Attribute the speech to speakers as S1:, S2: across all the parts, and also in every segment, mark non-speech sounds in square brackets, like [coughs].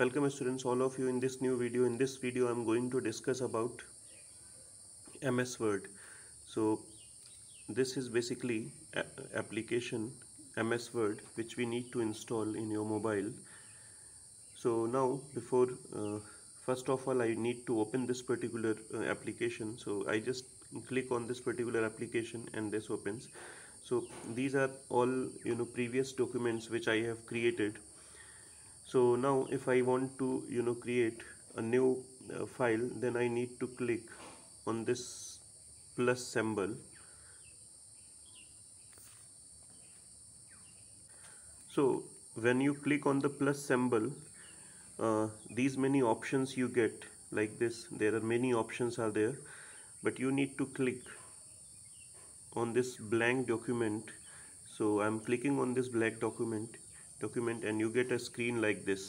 S1: welcome students all of you in this new video in this video i'm going to discuss about ms word so this is basically application ms word which we need to install in your mobile so now before uh, first of all i need to open this particular uh, application so i just click on this particular application and this opens so these are all you know previous documents which i have created so now if I want to you know create a new uh, file then I need to click on this plus symbol so when you click on the plus symbol uh, these many options you get like this there are many options are there but you need to click on this blank document so I'm clicking on this black document document and you get a screen like this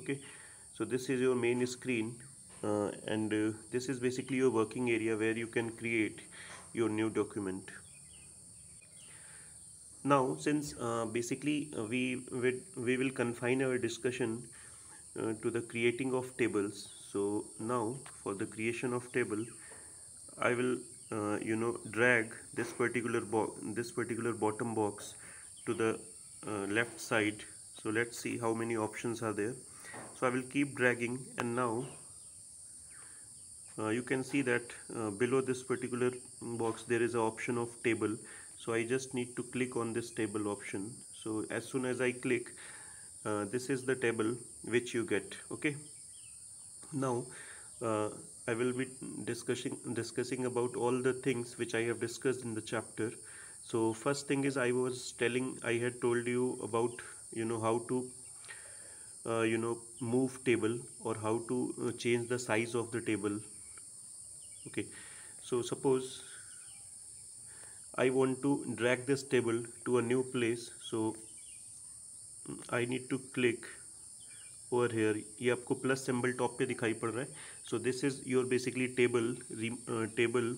S1: okay so this is your main screen uh, and uh, this is basically your working area where you can create your new document now since uh, basically uh, we, we we will confine our discussion uh, to the creating of tables so now for the creation of table I will uh, you know drag this particular box this particular bottom box to the uh, left side so let's see how many options are there so I will keep dragging and now uh, you can see that uh, below this particular box there is an option of table so I just need to click on this table option so as soon as I click uh, this is the table which you get okay now uh, I will be discussing discussing about all the things which I have discussed in the chapter so first thing is i was telling i had told you about you know how to uh, you know move table or how to uh, change the size of the table okay so suppose I want to drag this table to a new place so I need to click over here ये आपको plus symbol top पे दिखाई पड़ रहा है is your basically table uh, table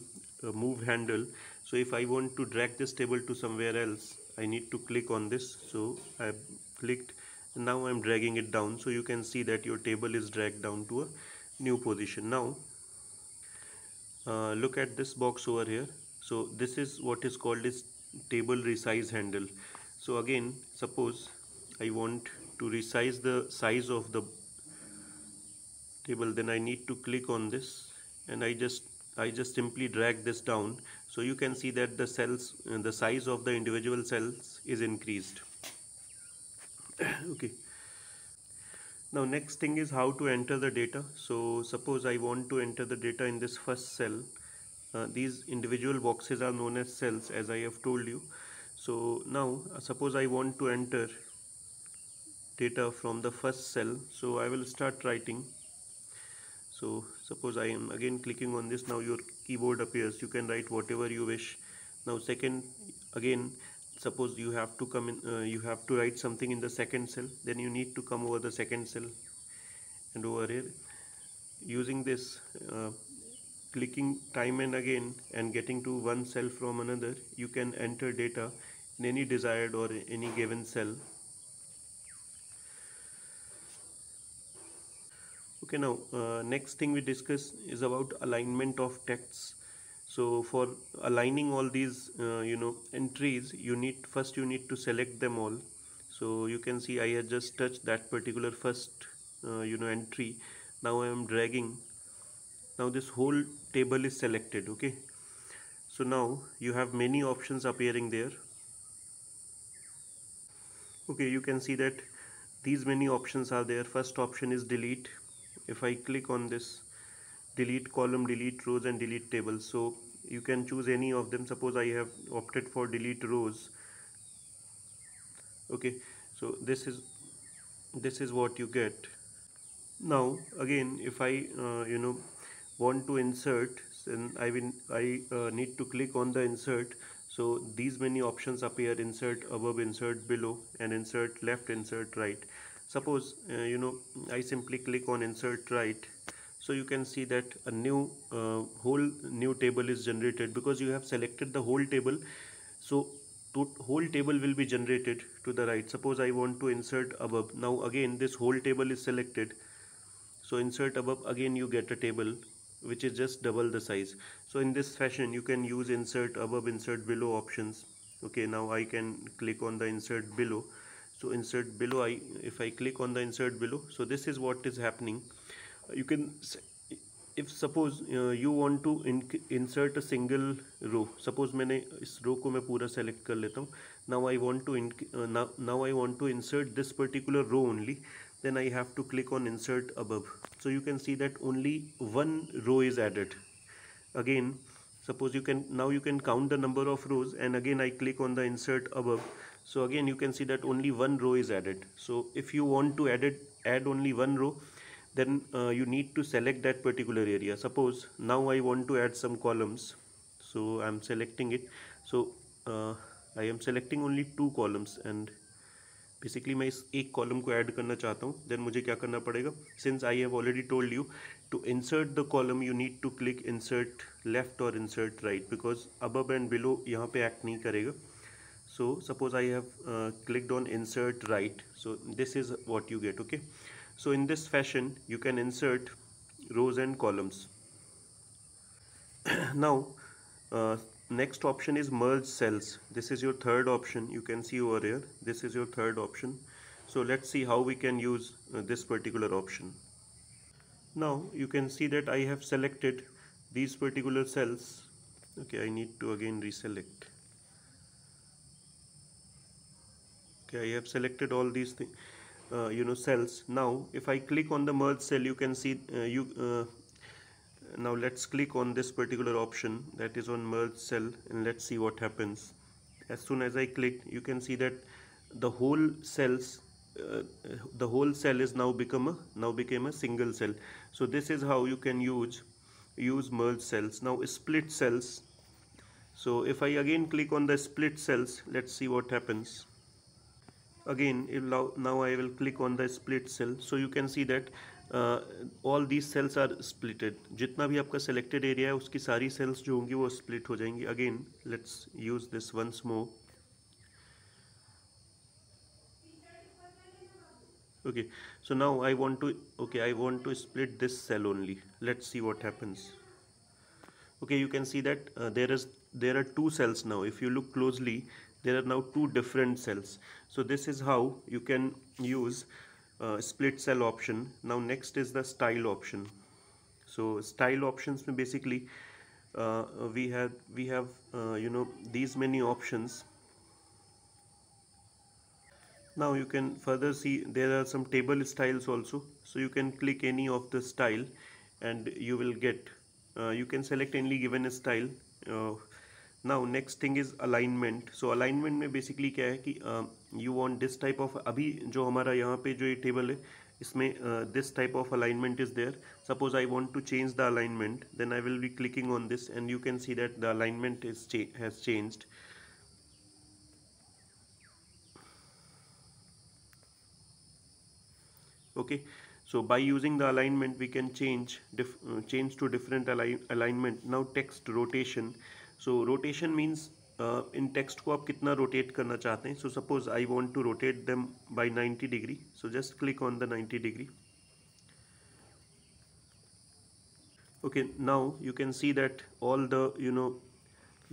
S1: uh, move handle so if I want to drag this table to somewhere else I need to click on this so I clicked now I'm dragging it down so you can see that your table is dragged down to a new position now uh, look at this box over here so this is what is called is table resize handle so again suppose I want to resize the size of the table then I need to click on this and I just I just simply drag this down so you can see that the cells the size of the individual cells is increased [coughs] okay now next thing is how to enter the data so suppose I want to enter the data in this first cell uh, these individual boxes are known as cells as I have told you so now uh, suppose I want to enter data from the first cell so I will start writing so suppose I am again clicking on this now your keyboard appears you can write whatever you wish now second again suppose you have to come in uh, you have to write something in the second cell then you need to come over the second cell and over here using this uh, clicking time and again and getting to one cell from another you can enter data in any desired or any given cell okay now uh, next thing we discuss is about alignment of texts so for aligning all these uh, you know entries you need first you need to select them all so you can see I have just touched that particular first uh, you know entry now I am dragging now this whole table is selected okay so now you have many options appearing there okay you can see that these many options are there first option is delete if I click on this delete column delete rows and delete tables so you can choose any of them suppose I have opted for delete rows okay so this is this is what you get now again if I uh, you know want to insert then I will I uh, need to click on the insert so these many options appear insert above insert below and insert left insert right suppose uh, you know I simply click on insert right so you can see that a new uh, whole new table is generated because you have selected the whole table so to, whole table will be generated to the right suppose I want to insert above now again this whole table is selected so insert above again you get a table which is just double the size so in this fashion you can use insert above insert below options okay now I can click on the insert below so insert below I if I click on the insert below so this is what is happening you can if suppose uh, you want to in, insert a single row suppose मैंने इस row को मैं पूरा select कर लेता हूँ now I want to uh, now, now I want to insert this particular row only then I have to click on insert above so you can see that only one row is added again suppose you can now you can count the number of rows and again I click on the insert above so again you can see that only one row is added so if you want to add it, add only one row then uh, you need to select that particular area suppose now I want to add some columns so I'm selecting it so uh, I am selecting only two columns and basically मैं इस एक column को add करना चाहता हूँ then मुझे क्या करना पड़ेगा since I have already told you to insert the column you need to click insert left और insert right because above and below यहाँ पे एक्ट नहीं करेगा so suppose I have uh, clicked on insert right so this is what you get okay so in this fashion you can insert rows and columns [clears throat] now uh, next option is merge cells this is your third option you can see over here this is your third option so let's see how we can use uh, this particular option now you can see that I have selected these particular cells okay I need to again reselect okay i have selected all these things, uh, you know cells now if i click on the merge cell you can see uh, you uh, now let's click on this particular option that is on merge cell and let's see what happens as soon as i click you can see that the whole cells uh, the whole cell is now become a, now became a single cell so this is how you can use use merge cells now split cells so if I again click on the split cells, let's see what happens. again now I will click on the split cell so you can see that uh, all these cells are splitted जितना भी आपका selected area है उसकी सारी cells जो होंगी वो split हो जाएंगी again let's use this once more okay so now I want to okay I want to split this cell only let's see what happens okay you can see that uh, there is there are two cells now if you look closely there are now two different cells so this is how you can use uh, split cell option now next is the style option so style options basically uh, we have we have uh, you know these many options now you can further see there are some table styles also so you can click any of the style and you will get uh, you can select any given style uh, now next thing is alignment so alignment में basically क्या है uh, you want this type of अभी जो हमारा table है uh, this type of alignment is there suppose I want to change the alignment then I will be clicking on this and you can see that the alignment has changed so by using the alignment we can change uh, to different alignment now text rotation so rotation means इन text को आप कितना rotate करना चाहते हैं so suppose I want to rotate them by ninety degree so just click on the ninety degree okay now you can see that all the you know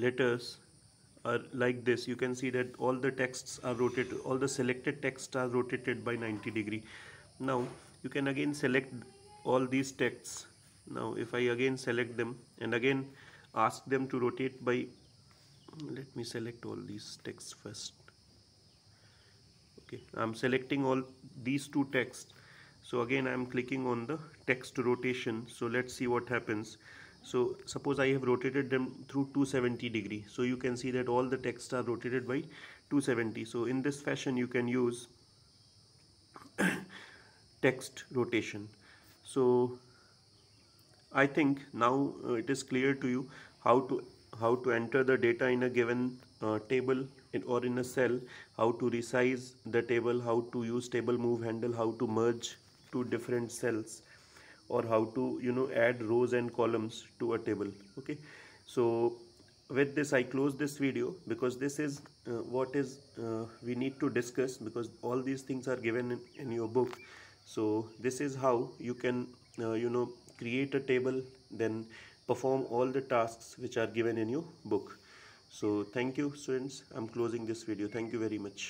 S1: letters are like this you can see that all the text are rotate all the selected text are rotated by ninety degree now you can again select all these text now if I again select them and again ask them to rotate by let me select all these texts first okay I'm selecting all these two texts so again I'm clicking on the text rotation so let's see what happens so suppose I have rotated them through 270 degree so you can see that all the texts are rotated by 270 so in this fashion you can use [coughs] text rotation so I think now uh, it is clear to you how to how to enter the data in a given uh, table in, or in a cell, how to resize the table, how to use table move handle, how to merge two different cells or how to you know add rows and columns to a table okay so with this I close this video because this is uh, what is uh, we need to discuss because all these things are given in, in your book so this is how you can uh, you know create a table then perform all the tasks which are given in your book so thank you students i'm closing this video thank you very much